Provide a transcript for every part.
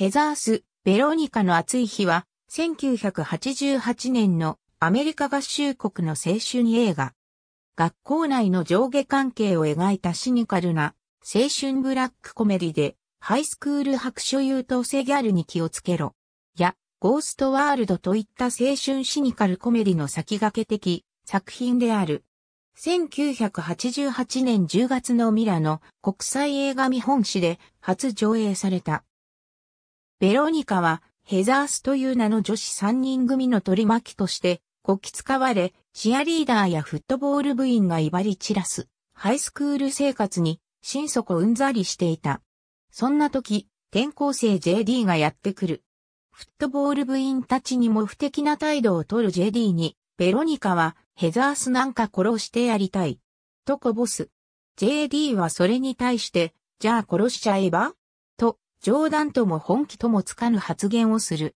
ヘザース・ベロニカの暑い日は、1988年のアメリカ合衆国の青春映画。学校内の上下関係を描いたシニカルな青春ブラックコメディで、ハイスクール白書優等生ギャルに気をつけろ。や、ゴーストワールドといった青春シニカルコメディの先駆け的作品である。1988年10月のミラノ国際映画見本誌で初上映された。ベロニカは、ヘザースという名の女子3人組の取り巻きとして、こき使われ、チアリーダーやフットボール部員が威張り散らす、ハイスクール生活に、心底うんざりしていた。そんな時、転校生 JD がやってくる。フットボール部員たちにも不敵な態度をとる JD に、ベロニカは、ヘザースなんか殺してやりたい。とこぼす。JD はそれに対して、じゃあ殺しちゃえば冗談とも本気ともつかぬ発言をする。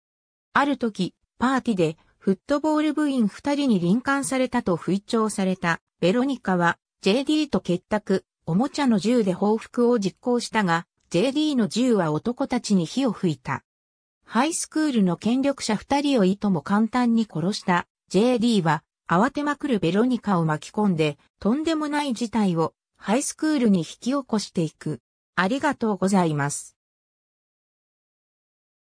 ある時、パーティで、フットボール部員二人に臨館されたと吹聴された、ベロニカは、JD と結託、おもちゃの銃で報復を実行したが、JD の銃は男たちに火を吹いた。ハイスクールの権力者二人をいとも簡単に殺した JD は慌てまくるベロニカを巻き込んでとんでもない事態をハイスクールに引き起こしていく。ありがとうございます。